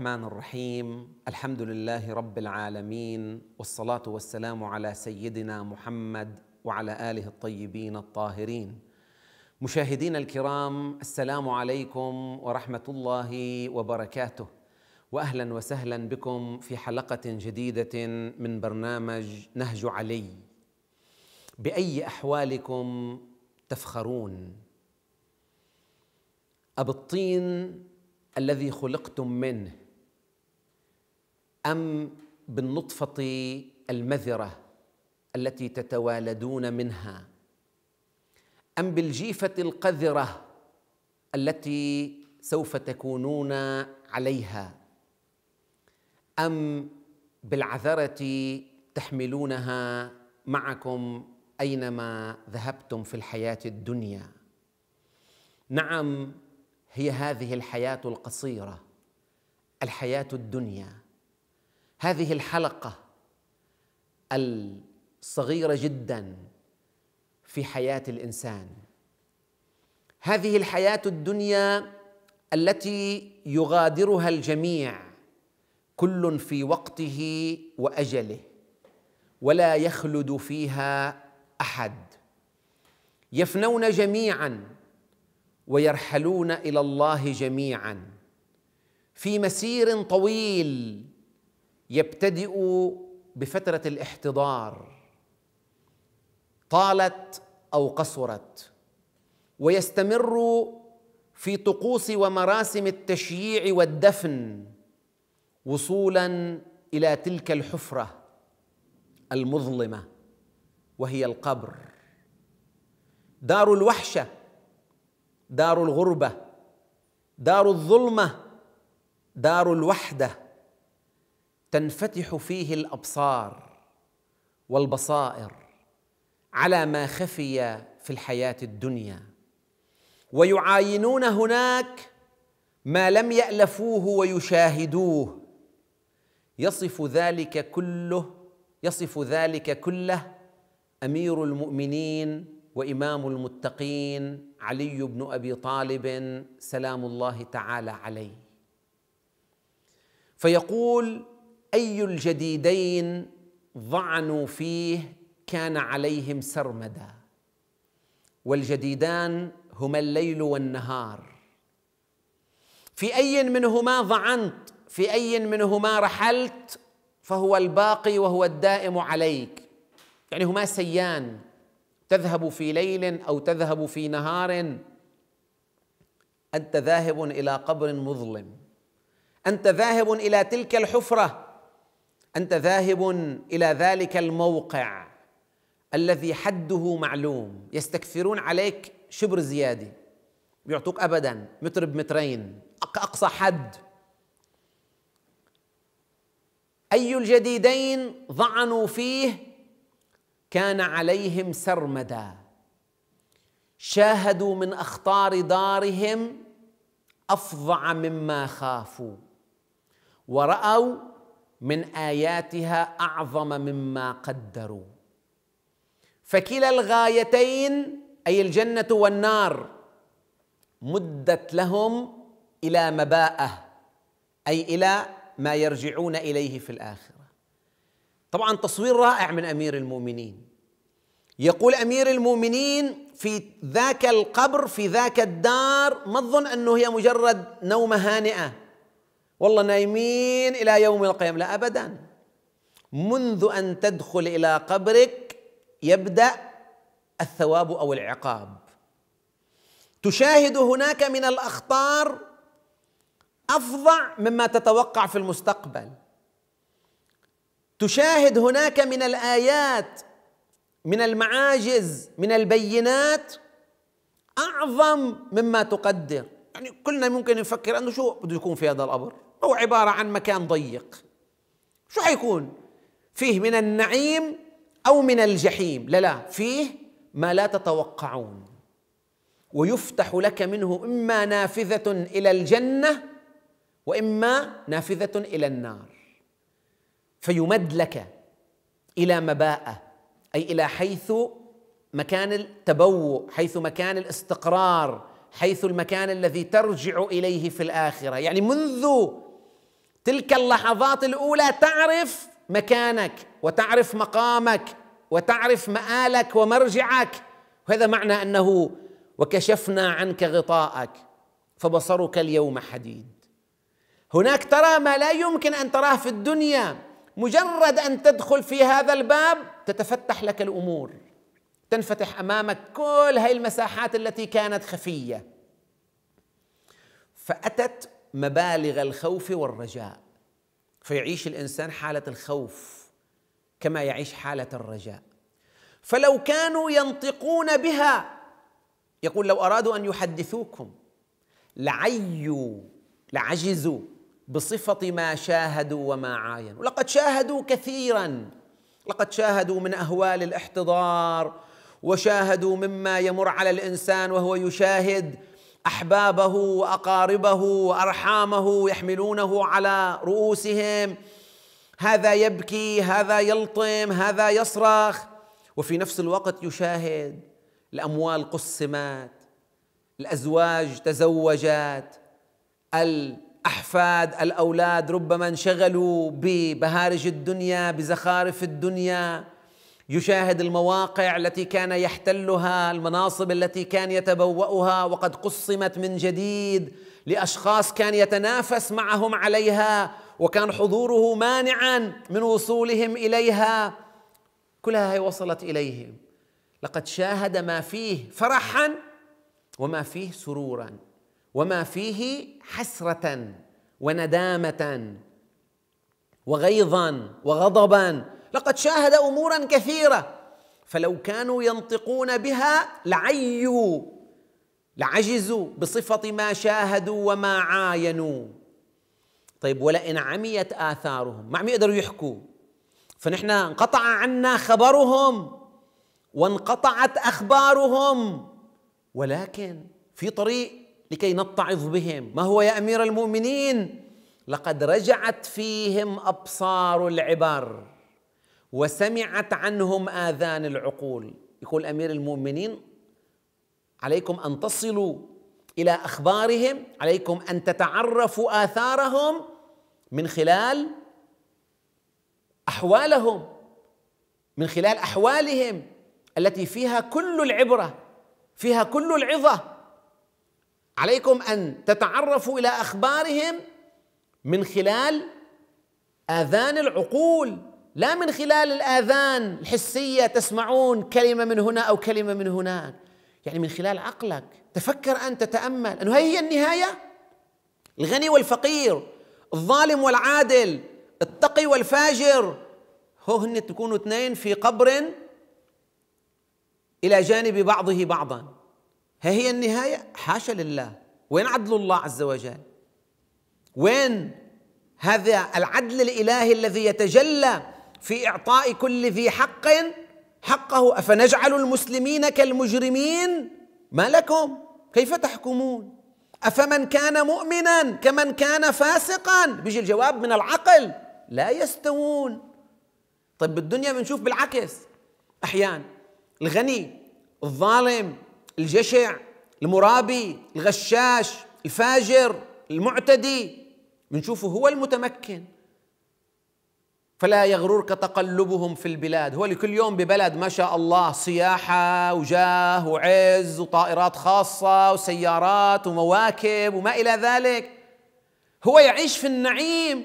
الرحمن الرحيم الحمد لله رب العالمين والصلاه والسلام على سيدنا محمد وعلى اله الطيبين الطاهرين مشاهدينا الكرام السلام عليكم ورحمه الله وبركاته واهلا وسهلا بكم في حلقه جديده من برنامج نهج علي باي احوالكم تفخرون أبالطين الذي خلقتم منه أم بالنطفة المذرة التي تتوالدون منها أم بالجيفة القذرة التي سوف تكونون عليها أم بالعذرة تحملونها معكم أينما ذهبتم في الحياة الدنيا نعم هي هذه الحياة القصيرة الحياة الدنيا هذه الحلقه الصغيره جدا في حياه الانسان هذه الحياه الدنيا التي يغادرها الجميع كل في وقته واجله ولا يخلد فيها احد يفنون جميعا ويرحلون الى الله جميعا في مسير طويل يبتدئ بفتره الاحتضار طالت او قصرت ويستمر في طقوس ومراسم التشييع والدفن وصولا الى تلك الحفره المظلمه وهي القبر دار الوحشه دار الغربه دار الظلمه دار الوحده تنفتح فيه الابصار والبصائر على ما خفي في الحياه الدنيا ويعاينون هناك ما لم يالفوه ويشاهدوه يصف ذلك كله يصف ذلك كله امير المؤمنين وامام المتقين علي بن ابي طالب سلام الله تعالى عليه فيقول أي الجديدين ضعنوا فيه كان عليهم سرمدا والجديدان هما الليل والنهار في أي منهما ضعنت في أي منهما رحلت فهو الباقي وهو الدائم عليك يعني هما سيان تذهب في ليل أو تذهب في نهار أنت ذاهب إلى قبر مظلم أنت ذاهب إلى تلك الحفرة انت ذاهب الى ذلك الموقع الذي حده معلوم يستكثرون عليك شبر زياده بيعطوك ابدا متر بمترين اقصى حد اي الجديدين ظعنوا فيه كان عليهم سرمدا شاهدوا من اخطار دارهم افظع مما خافوا ورأوا من اياتها اعظم مما قدروا فكلا الغايتين اي الجنه والنار مدت لهم الى مباءه اي الى ما يرجعون اليه في الاخره طبعا تصوير رائع من امير المؤمنين يقول امير المؤمنين في ذاك القبر في ذاك الدار ما تظن انه هي مجرد نومه هانئه والله نايمين الى يوم القيامه لا ابدا منذ ان تدخل الى قبرك يبدا الثواب او العقاب تشاهد هناك من الاخطار افظع مما تتوقع في المستقبل تشاهد هناك من الايات من المعاجز من البينات اعظم مما تقدر يعني كلنا ممكن نفكر انه شو بده يكون في هذا القبر هو عبارة عن مكان ضيق شو حيكون فيه من النعيم أو من الجحيم لا لا فيه ما لا تتوقعون ويفتح لك منه إما نافذة إلى الجنة وإما نافذة إلى النار فيمد لك إلى مباءة أي إلى حيث مكان التبوء حيث مكان الاستقرار حيث المكان الذي ترجع اليه في الاخره يعني منذ تلك اللحظات الاولى تعرف مكانك وتعرف مقامك وتعرف مآلك ومرجعك وهذا معنى انه وكشفنا عنك غطاءك فبصرك اليوم حديد هناك ترى ما لا يمكن ان تراه في الدنيا مجرد ان تدخل في هذا الباب تتفتح لك الامور تنفتح امامك كل هاي المساحات التي كانت خفيه فاتت مبالغ الخوف والرجاء فيعيش الانسان حاله الخوف كما يعيش حاله الرجاء فلو كانوا ينطقون بها يقول لو ارادوا ان يحدثوكم لعيوا لعجزوا بصفه ما شاهدوا وما عاينوا لقد شاهدوا كثيرا لقد شاهدوا من اهوال الاحتضار وشاهدوا مما يمر على الانسان وهو يشاهد احبابه واقاربه وارحامه يحملونه على رؤوسهم هذا يبكي هذا يلطم هذا يصرخ وفي نفس الوقت يشاهد الاموال قسمت الازواج تزوجت الاحفاد الاولاد ربما انشغلوا ببهارج الدنيا بزخارف الدنيا يشاهد المواقع التي كان يحتلها المناصب التي كان يتبوأها وقد قسمت من جديد لأشخاص كان يتنافس معهم عليها وكان حضوره مانعا من وصولهم إليها كلها هي وصلت إليهم لقد شاهد ما فيه فرحا وما فيه سرورا وما فيه حسرة وندامة وغيظا وغضبا لقد شاهد امورا كثيره فلو كانوا ينطقون بها لعيوا لعجزوا بصفه ما شاهدوا وما عاينوا طيب ولئن عميت اثارهم ما عم يقدروا يحكوا فنحن انقطع عنا خبرهم وانقطعت اخبارهم ولكن في طريق لكي نتعظ بهم ما هو يا امير المؤمنين لقد رجعت فيهم ابصار العبر وسمعت عنهم آذان العقول يقول أمير المؤمنين عليكم أن تصلوا إلى أخبارهم عليكم أن تتعرفوا آثارهم من خلال أحوالهم من خلال أحوالهم التي فيها كل العبرة فيها كل العظة عليكم أن تتعرفوا إلى أخبارهم من خلال آذان العقول لا من خلال الآذان الحسية تسمعون كلمة من هنا أو كلمة من هناك يعني من خلال عقلك تفكر أنت تتامل أنه هي هي النهاية الغني والفقير الظالم والعادل التقي والفاجر هو هن تكونوا اثنين في قبر إلى جانب بعضه بعضا ها هي النهاية حاشا لله وين عدل الله عز وجل وين هذا العدل الإلهي الذي يتجلى في إعطاء كل ذي حق حقه أفنجعل المسلمين كالمجرمين ما لكم كيف تحكمون أفمن كان مؤمنا كمن كان فاسقا بيجي الجواب من العقل لا يستوون طيب بالدنيا بنشوف بالعكس أحيانا الغني الظالم الجشع المرابي الغشاش الفاجر المعتدي بنشوفه هو المتمكن فلا يغررك تقلبهم في البلاد هو لكل يوم ببلد ما شاء الله سياحة وجاه وعز وطائرات خاصة وسيارات ومواكب وما إلى ذلك هو يعيش في النعيم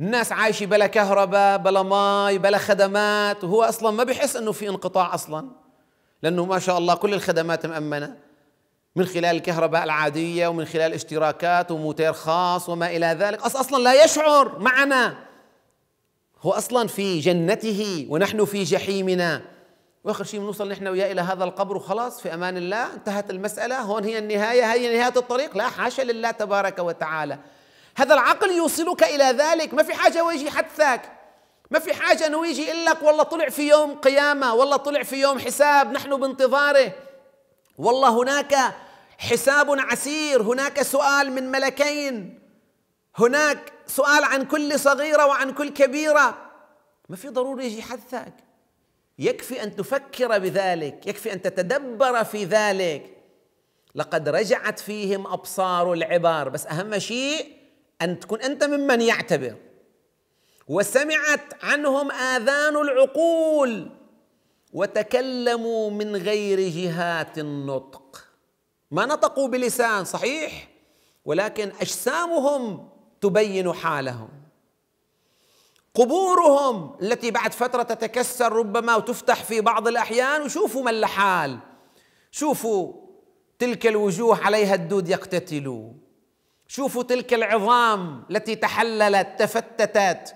الناس عايشة بلا كهرباء بلا ماي بلا خدمات وهو أصلا ما بيحس أنه في انقطاع أصلا لأنه ما شاء الله كل الخدمات مأمنة من خلال الكهرباء العادية ومن خلال اشتراكات وموتير خاص وما إلى ذلك أصلا لا يشعر معنا هو اصلا في جنته ونحن في جحيمنا واخر شيء بنوصل نحن وياه الى هذا القبر وخلاص في امان الله انتهت المساله هون هي النهايه هي نهايه الطريق لا حاشا لله تبارك وتعالى هذا العقل يوصلك الى ذلك ما في حاجه ويجي حدثك ما في حاجه انه يجي يقول لك والله طلع في يوم قيامه والله طلع في يوم حساب نحن بانتظاره والله هناك حساب عسير هناك سؤال من ملكين هناك سؤال عن كل صغيرة وعن كل كبيرة ما في ضروري يجي حثك يكفي أن تفكر بذلك يكفي أن تتدبر في ذلك لقد رجعت فيهم أبصار العبار بس أهم شيء أن تكون أنت ممن يعتبر وسمعت عنهم آذان العقول وتكلموا من غير جهات النطق ما نطقوا بلسان صحيح ولكن أجسامهم تبين حالهم قبورهم التي بعد فترة تتكسر ربما وتفتح في بعض الأحيان وشوفوا ما الحال شوفوا تلك الوجوه عليها الدود يقتتلوا شوفوا تلك العظام التي تحللت تفتتت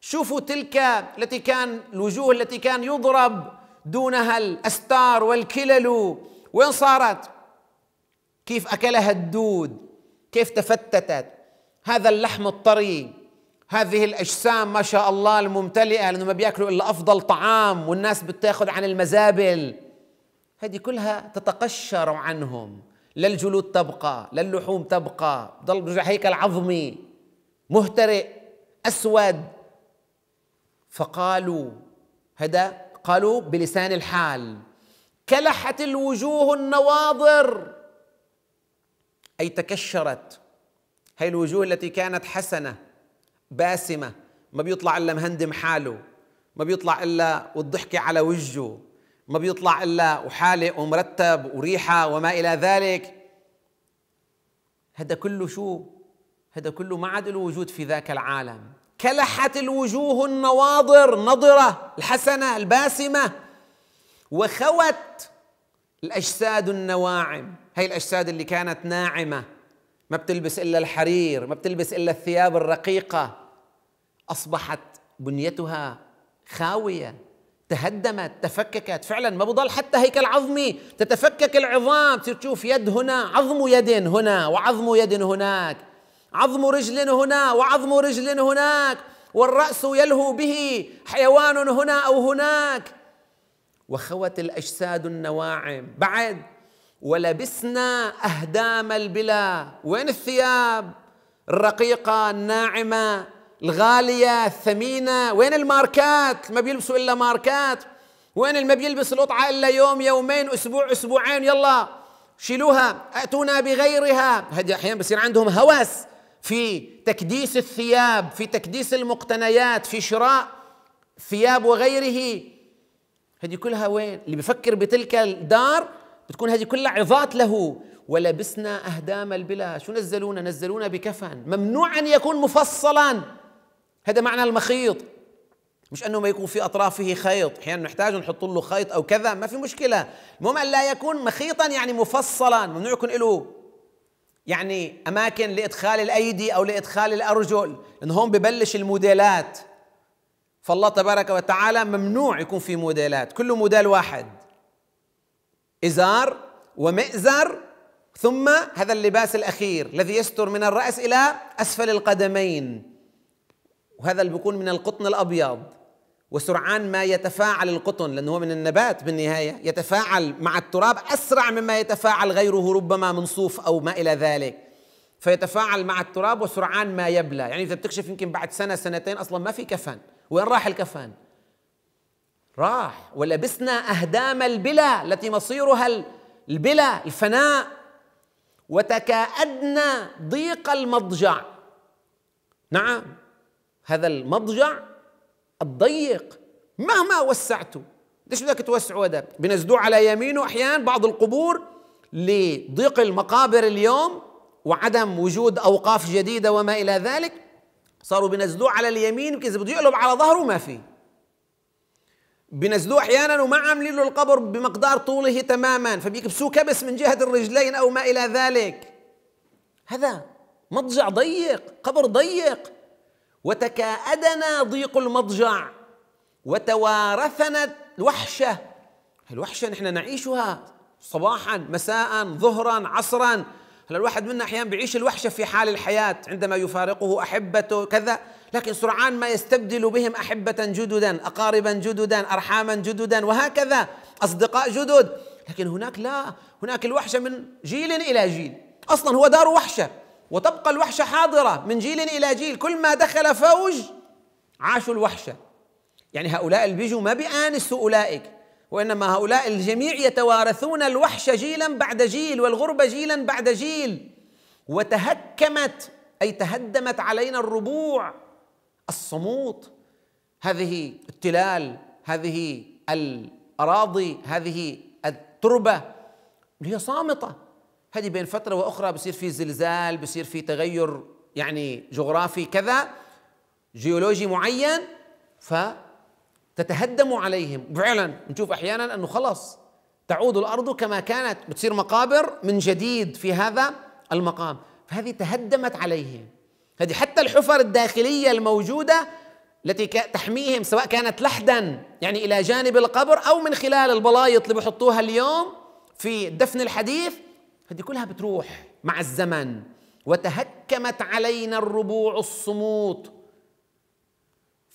شوفوا تلك التي كان الوجوه التي كان يضرب دونها الأستار والكلل وين صارت كيف أكلها الدود كيف تفتتت هذا اللحم الطري هذه الأجسام ما شاء الله الممتلئة لأنه ما بيأكلوا إلا أفضل طعام والناس بتاخذ عن المزابل هذه كلها تتقشر عنهم لا الجلود تبقى لا اللحوم تبقى ضل برجع هيكل عظمي مهترئ أسود فقالوا هذا قالوا بلسان الحال كلحت الوجوه النواضر أي تكشرت هاي الوجوه التي كانت حسنة باسمة ما بيطلع إلا مهندم حاله ما بيطلع إلا والضحكة على وجهه ما بيطلع إلا وحالق ومرتب وريحة وما إلى ذلك هذا كله شو؟ هذا كله ما عاد له وجود في ذاك العالم كلحت الوجوه النواضر نضرة الحسنة الباسمة وخوت الأجساد النواعم هي الأجساد اللي كانت ناعمة ما بتلبس الا الحرير ما بتلبس الا الثياب الرقيقه اصبحت بنيتها خاويه تهدمت تفككت فعلا ما بضل حتى هيكل عظمي تتفكك العظام تشوف يد هنا عظم يد هنا وعظم يد هناك عظم رجل هنا وعظم رجل هناك والرأس يلهو به حيوان هنا أو هناك وخوت الأجساد النواعم بعد ولبسنا أهدام البلا وين الثياب الرقيقة الناعمة الغالية الثمينة وين الماركات ما بيلبسوا إلا ماركات وين اللي ما بيلبس القطعة إلا يوم يومين أسبوع أسبوعين يلا شيلوها أتونا بغيرها هذه أحيانا بصير عندهم هوس في تكديس الثياب في تكديس المقتنيات في شراء ثياب وغيره هذه كلها وين اللي بيفكر بتلك الدار بتكون هذه كلها عظات له ولبسنا أهدام البلا شو نزلونا نزلونا بكفن ممنوع أن يكون مفصلا هذا معنى المخيط مش انه ما يكون في اطرافه خيط احيانا نحتاج نحط له خيط او كذا ما في مشكله المهم ان لا يكون مخيطا يعني مفصلا ممنوع يكون له يعني اماكن لادخال الايدي او لادخال الارجل إن هون ببلش الموديلات فالله تبارك وتعالى ممنوع يكون في موديلات كله موديل واحد إزار ومئزر ثم هذا اللباس الأخير الذي يستر من الرأس إلى أسفل القدمين وهذا اللي بيكون من القطن الأبيض وسرعان ما يتفاعل القطن لأنه هو من النبات بالنهاية يتفاعل مع التراب أسرع مما يتفاعل غيره ربما من صوف أو ما إلى ذلك فيتفاعل مع التراب وسرعان ما يبلى يعني إذا بتكشف يمكن بعد سنة سنتين أصلا ما في كفن وين راح الكفن راح ولبسنا أهدام البلا التي مصيرها البلا الفناء وتكأدنا ضيق المضجع نعم هذا المضجع الضيق مهما وسعته ليش بدك توسعه هذا بنزلوه على يمينه أحيانا بعض القبور لضيق المقابر اليوم وعدم وجود أوقاف جديدة وما إلى ذلك صاروا بنزلوه على اليمين كذا إذا بده يقلب على ظهره ما في بنزلوه احيانا وما عاملين له القبر بمقدار طوله تماما فبيكبسوه كبس من جهه الرجلين او ما الى ذلك هذا مضجع ضيق قبر ضيق وتكاءدنا ضيق المضجع وتوارثنا الوحشه الوحشه نحن نعيشها صباحا مساء ظهرا عصرا هلا الواحد منا احيانا بيعيش الوحشه في حال الحياه عندما يفارقه احبته كذا لكن سرعان ما يستبدل بهم أحبة جددا أقاربا جددا أرحاما جددا وهكذا أصدقاء جدد لكن هناك لا هناك الوحشة من جيل إلى جيل أصلا هو دار وحشة وتبقى الوحشة حاضرة من جيل إلى جيل كل ما دخل فوج عاشوا الوحشة يعني هؤلاء البيجو ما بيآنسوا أولئك وإنما هؤلاء الجميع يتوارثون الوحشة جيلا بعد جيل والغربة جيلا بعد جيل وتهكمت أي تهدمت علينا الربوع الصموت هذه التلال هذه الأراضي هذه التربة هي صامتة هذه بين فترة وأخرى بصير في زلزال بصير في تغير يعني جغرافي كذا جيولوجي معين فتتهدم عليهم فعلا نشوف أحيانا أنه خلاص تعود الأرض كما كانت بتصير مقابر من جديد في هذا المقام فهذه تهدمت عليهم هذه حتى الحفر الداخلية الموجودة التي تحميهم سواء كانت لحدا يعني إلى جانب القبر أو من خلال البلايط اللي بحطوها اليوم في دفن الحديث هذه كلها بتروح مع الزمن وتهكمت علينا الربوع الصموت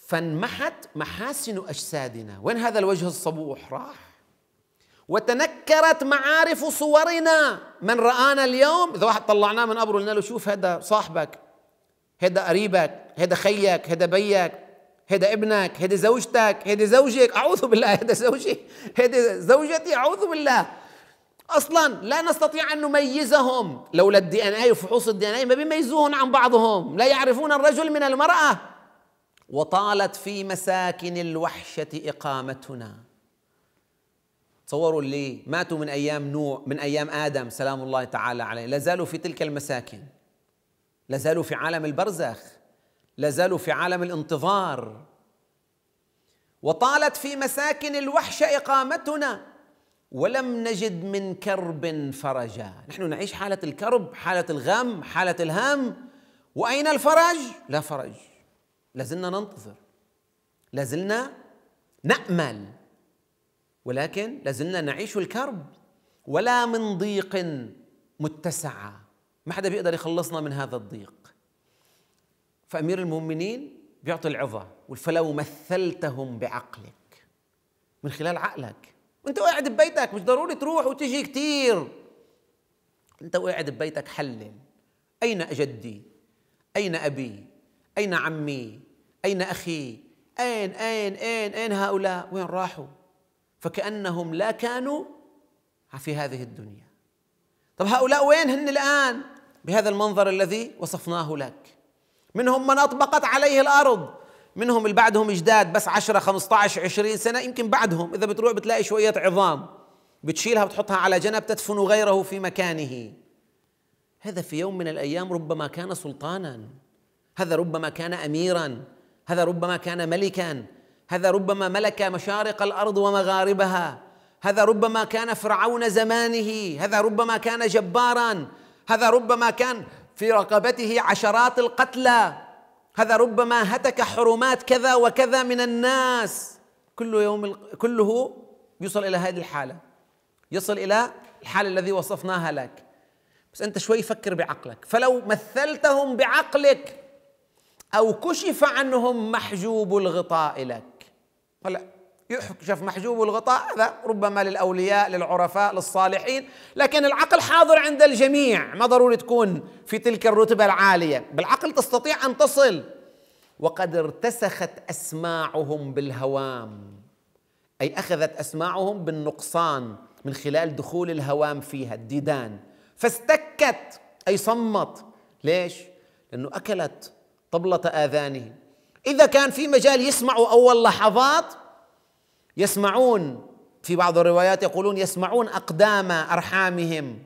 فانمحت محاسن أجسادنا وين هذا الوجه الصبوح راح وتنكرت معارف صورنا من رآنا اليوم إذا واحد طلعناه من قبره قلنا له شوف هذا صاحبك هيدا قريبك هيدا خيك هيدا بيك هيدا ابنك هدى زوجتك هدى زوجك أعوذ بالله هذا زوجي هدى زوجتي أعوذ بالله اصلا لا نستطيع ان نميزهم لولا الدي ان اي وفحوص الدي ان اي ما بيميزوهم عن بعضهم لا يعرفون الرجل من المراه وطالت في مساكن الوحشه اقامتنا تصوروا اللي ماتوا من ايام نوح من ايام ادم سلام الله تعالى عليه لا زالوا في تلك المساكن لازالوا في عالم البرزخ لازالوا في عالم الانتظار وطالت في مساكن الوحش اقامتنا ولم نجد من كرب فرجا نحن نعيش حالة الكرب حالة الغم حالة الهم وأين الفرج؟ لا فرج لازلنا ننتظر لازلنا نأمل ولكن لازلنا نعيش الكرب ولا من ضيق متسعة ما حدا بيقدر يخلصنا من هذا الضيق فأمير المؤمنين بيعطي العظة فلو مثلتهم بعقلك من خلال عقلك وانت قاعد ببيتك مش ضروري تروح وتجي كثير انت قاعد ببيتك حلل اين اجدي اين ابي اين عمي اين اخي اين اين اين اين هؤلاء وين راحوا فكانهم لا كانوا في هذه الدنيا طب هؤلاء وين هن الان بهذا المنظر الذي وصفناه لك منهم من أطبقت عليه الأرض منهم اللي بعدهم اجداد بس 10 15 20 سنه يمكن بعدهم اذا بتروح بتلاقي شويه عظام بتشيلها بتحطها على جنب تدفن غيره في مكانه هذا في يوم من الايام ربما كان سلطانا هذا ربما كان اميرا هذا ربما كان ملكا هذا ربما ملك مشارق الارض ومغاربها هذا ربما كان فرعون زمانه هذا ربما كان جبارا هذا ربما كان في رقبته عشرات القتلى هذا ربما هتك حرمات كذا وكذا من الناس كل يوم كله يوصل الى هذه الحاله يصل الى الحاله الذي وصفناها لك بس انت شوي فكر بعقلك فلو مثلتهم بعقلك او كشف عنهم محجوب الغطاء لك هلا يحكشف محجوب الغطاء هذا ربما للأولياء للعرفاء للصالحين لكن العقل حاضر عند الجميع ما ضروري تكون في تلك الرتبة العالية بالعقل تستطيع أن تصل وقد ارتسخت أسماعهم بالهوام أي أخذت أسماعهم بالنقصان من خلال دخول الهوام فيها الديدان فاستكت أي صمت ليش؟ لأنه أكلت طبلة آذانهم إذا كان في مجال يسمعوا أول لحظات يسمعون في بعض الروايات يقولون يسمعون أقدام أرحامهم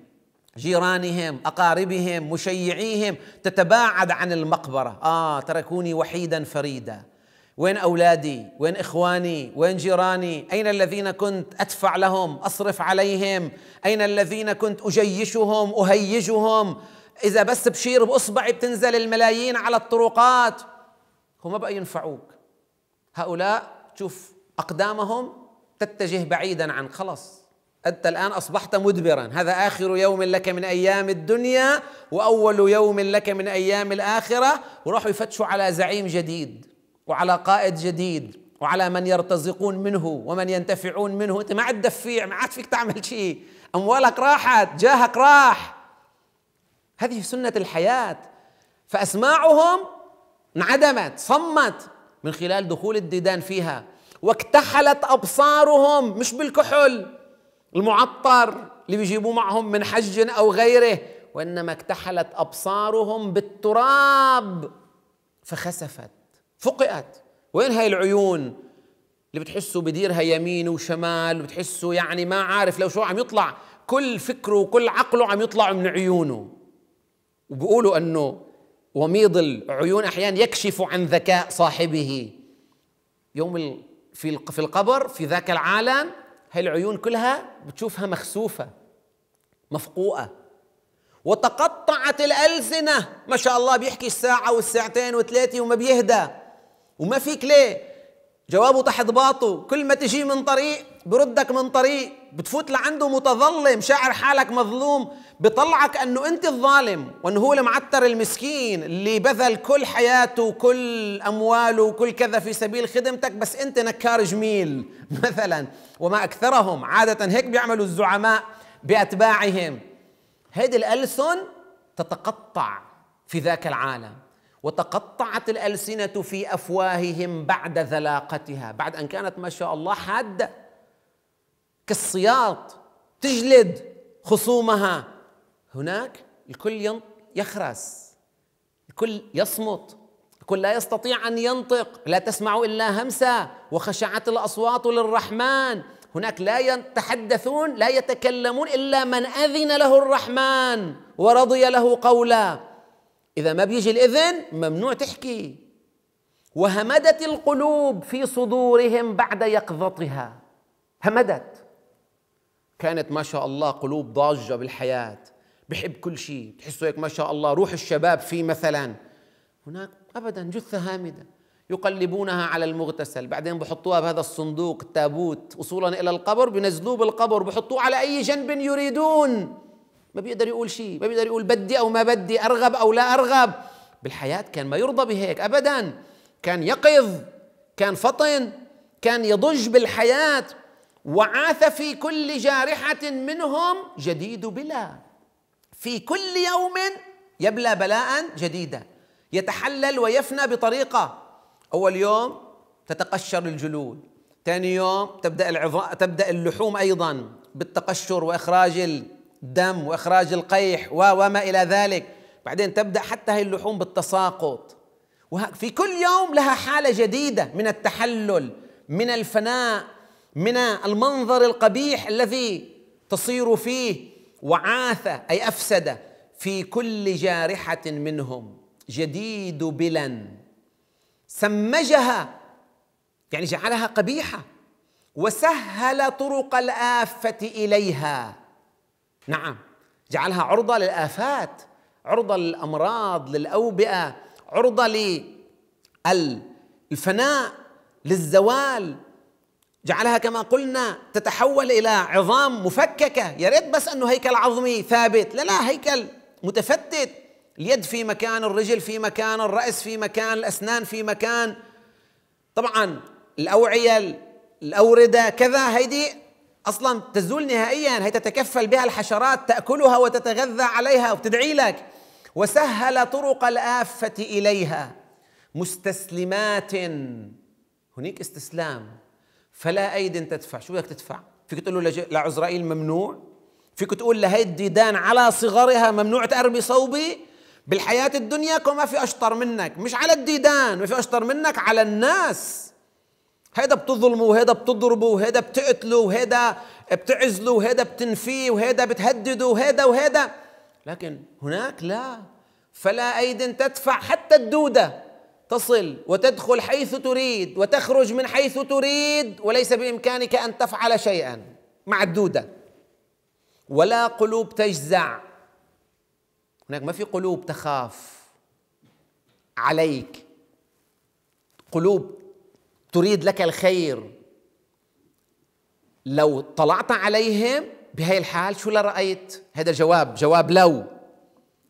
جيرانهم أقاربهم مشيعيهم تتباعد عن المقبرة آه تركوني وحيدا فريدا وين أولادي وين إخواني وين جيراني أين الذين كنت أدفع لهم أصرف عليهم أين الذين كنت أجيشهم أهيجهم إذا بس بشير بإصبعي بتنزل الملايين على الطرقات هم ما بقى ينفعوك هؤلاء شوف أقدامهم تتجه بعيدا عن خلاص أنت الآن أصبحت مدبرا هذا آخر يوم لك من أيام الدنيا وأول يوم لك من أيام الآخرة وراحوا يفتشوا على زعيم جديد وعلى قائد جديد وعلى من يرتزقون منه ومن ينتفعون منه أنت ما عاد تدفيع ما عاد فيك تعمل شيء أموالك راحت جاهك راح هذه سنة الحياة فأسماعهم انعدمت صمت من خلال دخول الديدان فيها واكتحلت أبصارهم مش بالكحل المعطر اللي بيجيبوه معهم من حج أو غيره وإنما اكتحلت أبصارهم بالتراب فخسفت فقئت وين هاي العيون اللي بتحسوا بديرها يمين وشمال بتحسوا يعني ما عارف لو شو عم يطلع كل فكره وكل عقله عم يطلع من عيونه وبقولوا انه وميض العيون احيانا يكشف عن ذكاء صاحبه يوم في في القبر في ذاك العالم هاي العيون كلها بتشوفها مخسوفه مفقوءه وتقطعت الالسنه ما شاء الله بيحكي الساعه والساعتين وثلاثه وما بيهدى وما فيك ليه جوابه تحت باطه كل ما تجي من طريق بردك من طريق بتفوت لعنده متظلم شاعر حالك مظلوم بطلعك انه انت الظالم وانه هو المعتر المسكين اللي بذل كل حياته وكل امواله وكل كذا في سبيل خدمتك بس انت نكار جميل مثلا وما اكثرهم عاده هيك بيعملوا الزعماء باتباعهم هيدي الالسن تتقطع في ذاك العالم وتقطعت الألسنة في أفواههم بعد ذلاقتها بعد أن كانت ما شاء الله حادة كالسياط تجلد خصومها هناك الكل يخرس الكل يصمت الكل لا يستطيع ان ينطق لا تسمع الا همسه وخشعت الاصوات للرحمن هناك لا يتحدثون لا يتكلمون الا من اذن له الرحمن ورضي له قولا اذا ما بيجي الاذن ممنوع تحكي وهمدت القلوب في صدورهم بعد يقظتها همدت كانت ما شاء الله قلوب ضاجة بالحياة بحب كل شيء تحسوا هيك ما شاء الله روح الشباب فيه مثلا هناك أبدا جثة هامدة يقلبونها على المغتسل بعدين بحطوها بهذا الصندوق التابوت وصولا إلى القبر بنزلوه بالقبر بحطوه على أي جنب يريدون ما بيقدر يقول شيء ما بيقدر يقول بدي أو ما بدي أرغب أو لا أرغب بالحياة كان ما يرضى بهيك أبدا كان يقظ كان فطن كان يضج بالحياه وعاث في كل جارحة منهم جديد بلا في كل يوم يبلى بلاء جديدا يتحلل ويفنى بطريقة أول يوم تتقشر الجلود ثاني يوم تبدأ العظام تبدأ اللحوم أيضا بالتقشر وإخراج الدم وإخراج القيح و... وما إلى ذلك بعدين تبدأ حتى هي اللحوم بالتساقط وفي كل يوم لها حالة جديدة من التحلل من الفناء من المنظر القبيح الذي تصير فيه وعاث اي افسد في كل جارحه منهم جديد بلا سمجها يعني جعلها قبيحه وسهل طرق الافه اليها نعم جعلها عرضه للافات عرضه للامراض للاوبئه عرضه للفناء للزوال جعلها كما قلنا تتحول الى عظام مفككه يا ريت بس انه هيكل عظمي ثابت لا لا هيكل متفتت اليد في مكان الرجل في مكان الراس في مكان الاسنان في مكان طبعا الاوعيه الاورده كذا هيدي اصلا تزول نهائيا هي تتكفل بها الحشرات تاكلها وتتغذى عليها وتدعي لك وسهل طرق الافه اليها مستسلمات هناك استسلام فلا أيد تدفع شو بدك تدفع فيك تقول له لعزرائيل ممنوع فيك تقول لهي الديدان على صغرها ممنوع تقربي صوبي بالحياة الدنيا ما في أشطر منك مش على الديدان ما في أشطر منك على الناس هيدا بتظلمه وهيدا بتضربه وهيدا بتقتله وهيدا بتعزله وهيدا بتنفيه وهيدا بتهدده وهيدا وهيدا لكن هناك لا فلا أيد تدفع حتى الدودة تصل وتدخل حيث تريد وتخرج من حيث تريد وليس بامكانك ان تفعل شيئا معدوده ولا قلوب تجزع هناك ما في قلوب تخاف عليك قلوب تريد لك الخير لو طلعت عليهم بهاي الحال شو لرأيت هذا جواب جواب لو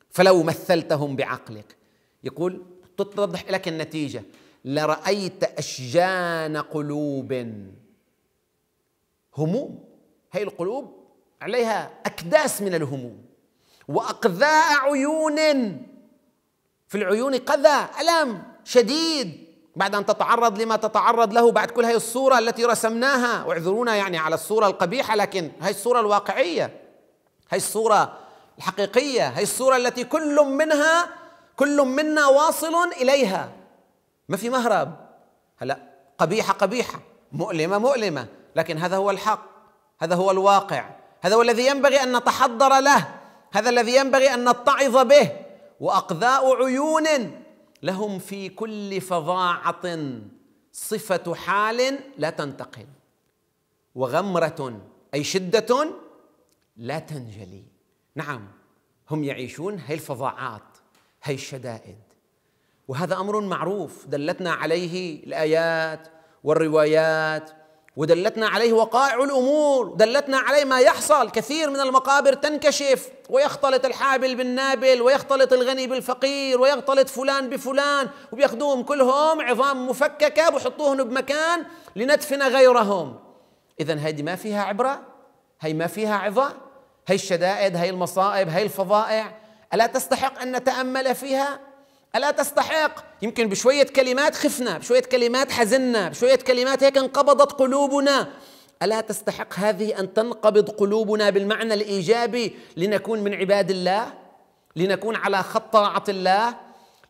فلو مثلتهم بعقلك يقول تتضح لك النتيجة لرأيت أشجان قلوب هموم هي القلوب عليها أكداس من الهموم وأقذاء عيون في العيون قذى ألم شديد بعد أن تتعرض لما تتعرض له بعد كل هذه الصورة التي رسمناها واعذرونا يعني على الصورة القبيحة لكن هذه الصورة الواقعية هي الصورة الحقيقية هي الصورة التي كل منها كل منا واصل إليها ما في مهرب هلا قبيحة قبيحة مؤلمة مؤلمة لكن هذا هو الحق هذا هو الواقع هذا هو الذي ينبغي أن نتحضر له هذا الذي ينبغي أن نتعظ به وأقذاء عيون لهم في كل فظاعة صفة حال لا تنتقل وغمرة أي شدة لا تنجلي نعم هم يعيشون هاي الفظاعات هي الشدائد وهذا امر معروف دلتنا عليه الايات والروايات ودلتنا عليه وقائع الامور دلتنا عليه ما يحصل كثير من المقابر تنكشف ويختلط الحابل بالنابل ويختلط الغني بالفقير ويختلط فلان بفلان وبياخذوهم كلهم عظام مفككه بحطوهم بمكان لندفن غيرهم اذا هذه ما فيها عبره هي ما فيها عظه هي الشدائد هي المصائب هي الفظائع ألا تستحق أن نتأمل فيها ألا تستحق يمكن بشوية كلمات خفنا بشوية كلمات حزنا بشوية كلمات هيك انقبضت قلوبنا ألا تستحق هذه أن تنقبض قلوبنا بالمعنى الإيجابي لنكون من عباد الله لنكون على خط طاعة الله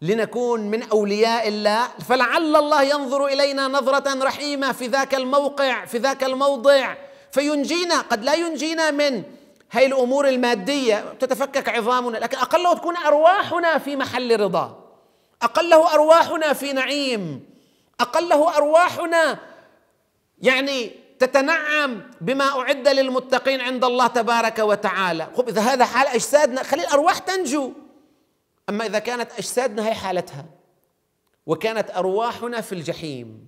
لنكون من أولياء الله فلعل الله ينظر إلينا نظرة رحيمة في ذاك الموقع في ذاك الموضع فينجينا قد لا ينجينا من هاي الأمور المادية تتفكك عظامنا لكن أقله تكون أرواحنا في محل رضا أقله أرواحنا في نعيم أقله أرواحنا يعني تتنعم بما أعد للمتقين عند الله تبارك وتعالى خب إذا هذا حال أجسادنا خلي الأرواح تنجو أما إذا كانت أجسادنا هي حالتها وكانت أرواحنا في الجحيم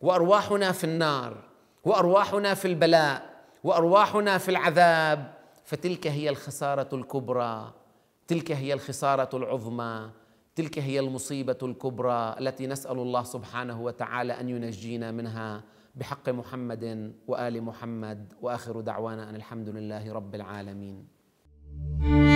وأرواحنا في النار وأرواحنا في البلاء وأرواحنا في العذاب فتلك هي الخساره الكبرى تلك هي الخساره العظمى تلك هي المصيبه الكبرى التي نسال الله سبحانه وتعالى ان ينجينا منها بحق محمد وال محمد واخر دعوانا ان الحمد لله رب العالمين.